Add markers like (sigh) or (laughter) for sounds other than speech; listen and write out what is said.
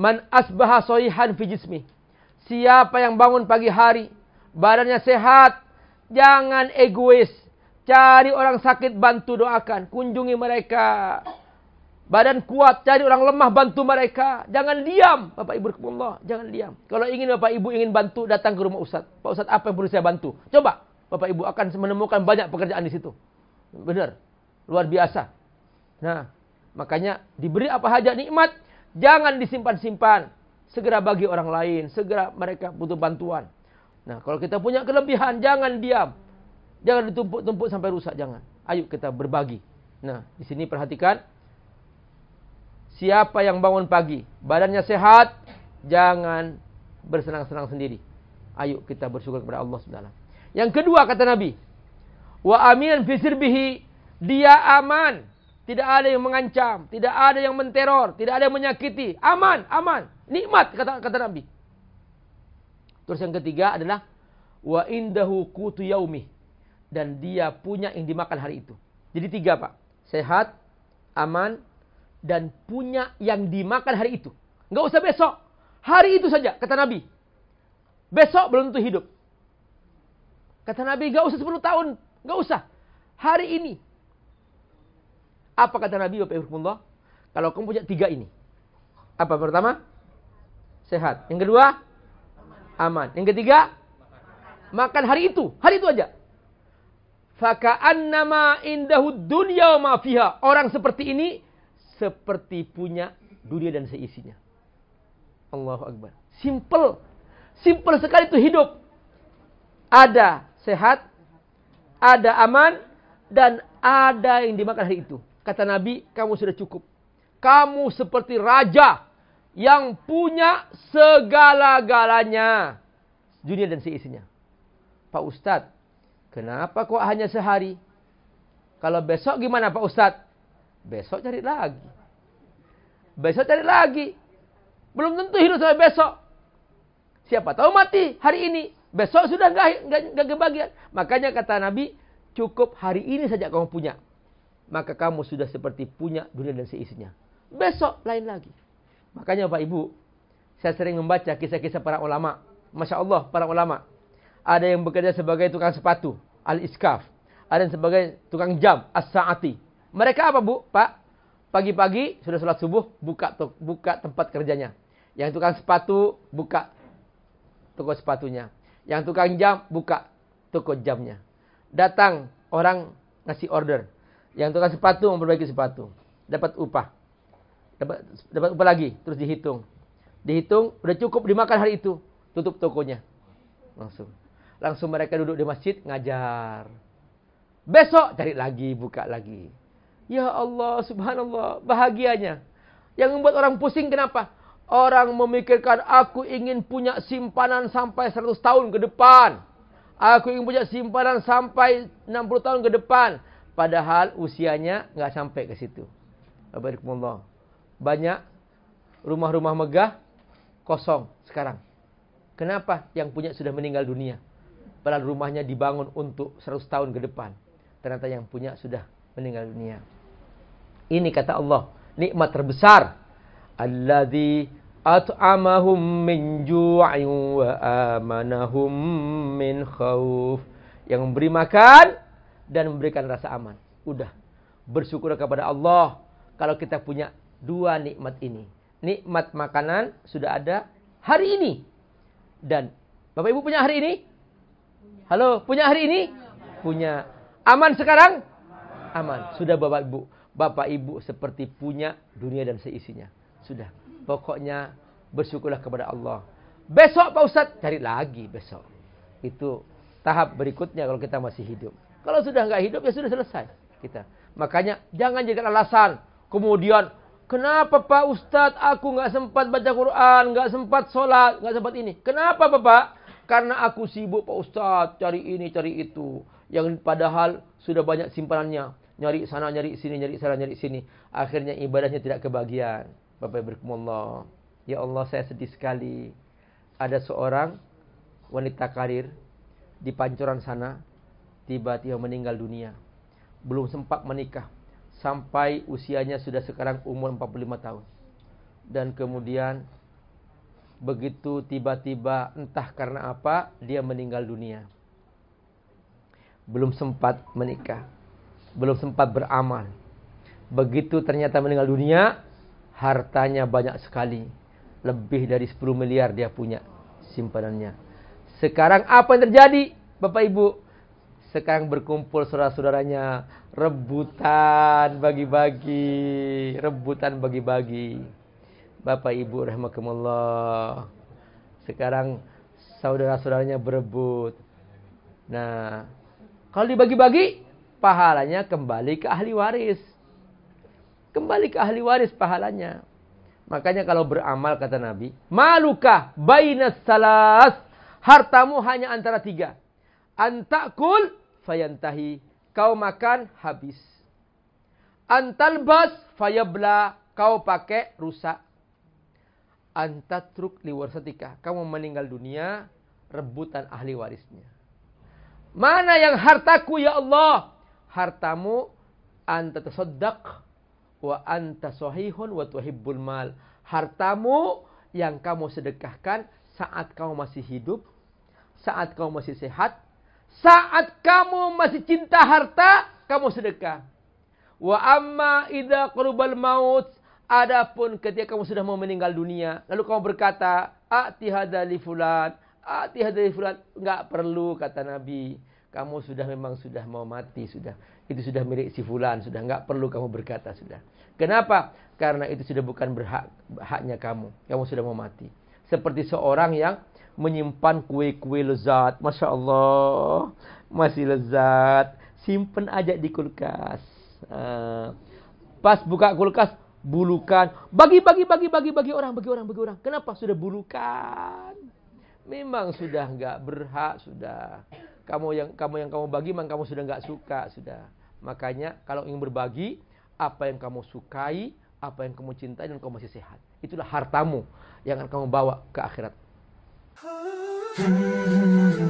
Man asbaha soihan fi jismi. Siapa yang bangun pagi hari, badannya sehat, jangan egois. Cari orang sakit bantu doakan, kunjungi mereka. Badan kuat, cari orang lemah bantu mereka. Jangan diam, Bapak Ibu Allah, jangan diam. Kalau ingin Bapak Ibu ingin bantu, datang ke rumah Ustaz. Pak Ustaz, apa yang perlu saya bantu? Coba, Bapak Ibu akan menemukan banyak pekerjaan di situ. Benar, luar biasa. Nah, makanya diberi apa hajat nikmat, Jangan disimpan-simpan. Segera bagi orang lain. Segera mereka butuh bantuan. Nah, kalau kita punya kelebihan, jangan diam. Jangan ditumpuk-tumpuk sampai rusak, jangan. Ayo kita berbagi. Nah, di sini perhatikan. Siapa yang bangun pagi, badannya sehat, jangan bersenang-senang sendiri. Ayo kita bersyukur kepada Allah SWT. Yang kedua kata Nabi, wa amin Dia aman. dia aman tidak ada yang mengancam, tidak ada yang menteror, tidak ada yang menyakiti. Aman, aman. Nikmat kata kata Nabi. Terus yang ketiga adalah wa indahu qutu yaumi dan dia punya yang dimakan hari itu. Jadi tiga Pak. Sehat, aman dan punya yang dimakan hari itu. Enggak usah besok. Hari itu saja kata Nabi. Besok belum tentu hidup. Kata Nabi, enggak usah 10 tahun, enggak usah. Hari ini apa kata Nabi Bapak Ibu Kalau kamu punya tiga ini. Apa pertama? Sehat. Yang kedua? Aman. Yang ketiga? Makan hari itu. Hari itu aja. Faka'annama nama dunya ma fiha. Orang seperti ini seperti punya dunia dan seisinya. Allahu Akbar. Simple. Simple sekali itu hidup. Ada sehat, ada aman, dan ada yang dimakan hari itu. Kata Nabi, kamu sudah cukup. Kamu seperti raja yang punya segala-galanya. Dunia dan seisinya. Pak Ustadz, kenapa kok hanya sehari? Kalau besok gimana Pak Ustadz? Besok cari lagi. Besok cari lagi. Belum tentu hidup sampai besok. Siapa tahu mati hari ini. Besok sudah nggak kebagian. Makanya kata Nabi, cukup hari ini saja kamu punya maka kamu sudah seperti punya dunia dan seisinya. Besok lain lagi. Makanya Bapak Ibu, saya sering membaca kisah-kisah para ulama. Masya Allah, para ulama. Ada yang bekerja sebagai tukang sepatu, al-iskaf. Ada yang sebagai tukang jam, as-sa'ati. Mereka apa Bu, Pak? Pagi-pagi sudah sholat subuh, buka, buka tempat kerjanya. Yang tukang sepatu, buka toko sepatunya. Yang tukang jam, buka toko jamnya. Datang orang ngasih order. Yang tukang sepatu memperbaiki sepatu. Dapat upah. Dapat, dapat upah lagi. Terus dihitung. Dihitung, udah cukup dimakan hari itu. Tutup tokonya. Langsung. Langsung mereka duduk di masjid, ngajar. Besok cari lagi, buka lagi. Ya Allah, subhanallah, bahagianya. Yang membuat orang pusing kenapa? Orang memikirkan aku ingin punya simpanan sampai 100 tahun ke depan. Aku ingin punya simpanan sampai 60 tahun ke depan padahal usianya nggak sampai ke situ. Alhamdulillah. Banyak rumah-rumah megah kosong sekarang. Kenapa? Yang punya sudah meninggal dunia. Padahal rumahnya dibangun untuk 100 tahun ke depan. Ternyata yang punya sudah meninggal dunia. Ini kata Allah, nikmat terbesar. Alladhi at'amahum min ju'in wa amanahum min khawf. Yang memberi makan dan memberikan rasa aman. Udah. Bersyukur kepada Allah kalau kita punya dua nikmat ini. Nikmat makanan sudah ada hari ini. Dan Bapak Ibu punya hari ini? Halo, punya hari ini? Punya. Aman sekarang? Aman. Sudah Bapak Ibu. Bapak Ibu seperti punya dunia dan seisinya. Sudah. Pokoknya bersyukurlah kepada Allah. Besok Pak Ustadz cari lagi besok. Itu tahap berikutnya kalau kita masih hidup. Kalau sudah nggak hidup ya sudah selesai kita. Makanya jangan jadikan alasan. Kemudian kenapa Pak Ustadz aku nggak sempat baca Quran, nggak sempat sholat, nggak sempat ini. Kenapa Bapak? Karena aku sibuk Pak Ustadz cari ini cari itu. Yang padahal sudah banyak simpanannya. Nyari sana, nyari sini, nyari sana, nyari sini. Akhirnya ibadahnya tidak kebagian. Bapak berkumullah. Ya Allah saya sedih sekali. Ada seorang wanita karir di pancuran sana tiba-tiba meninggal dunia. Belum sempat menikah sampai usianya sudah sekarang umur 45 tahun. Dan kemudian begitu tiba-tiba entah karena apa dia meninggal dunia. Belum sempat menikah, belum sempat beramal. Begitu ternyata meninggal dunia, hartanya banyak sekali. Lebih dari 10 miliar dia punya simpanannya. Sekarang apa yang terjadi Bapak Ibu? sekarang berkumpul saudara-saudaranya rebutan bagi-bagi rebutan bagi-bagi Bapak Ibu rahimakumullah sekarang saudara-saudaranya berebut nah kalau dibagi-bagi pahalanya kembali ke ahli waris kembali ke ahli waris pahalanya makanya kalau beramal kata Nabi malukah bainas salas hartamu hanya antara tiga antakul fayantahi. Kau makan habis. Antalbas fayabla. Kau pakai rusak. Antatruk liwarsatika. Kamu meninggal dunia rebutan ahli warisnya. Mana yang hartaku ya Allah? Hartamu anta tasaddaq wa anta sahihun wa tuhibbul mal. Hartamu yang kamu sedekahkan saat kamu masih hidup, saat kamu masih sehat, saat kamu masih cinta harta, kamu sedekah. Wa amma idza qurbal maut adapun ketika kamu sudah mau meninggal dunia lalu kamu berkata ati hadzal fulan ati hadzal fulan enggak perlu kata Nabi kamu sudah memang sudah mau mati sudah itu sudah milik si fulan sudah enggak perlu kamu berkata sudah kenapa karena itu sudah bukan berhak haknya kamu kamu sudah mau mati seperti seorang yang menyimpan kue-kue lezat. Masya Allah, masih lezat. Simpen aja di kulkas. Eh, pas buka kulkas, bulukan. Bagi, bagi, bagi, bagi, bagi orang, bagi orang, bagi orang. Kenapa? Sudah bulukan. Memang sudah nggak berhak, sudah. Kamu yang kamu yang kamu bagi, memang kamu sudah nggak suka, sudah. Makanya kalau ingin berbagi, apa yang kamu sukai, apa yang kamu cintai dan kamu masih sehat. Itulah hartamu yang akan kamu bawa ke akhirat mm (laughs)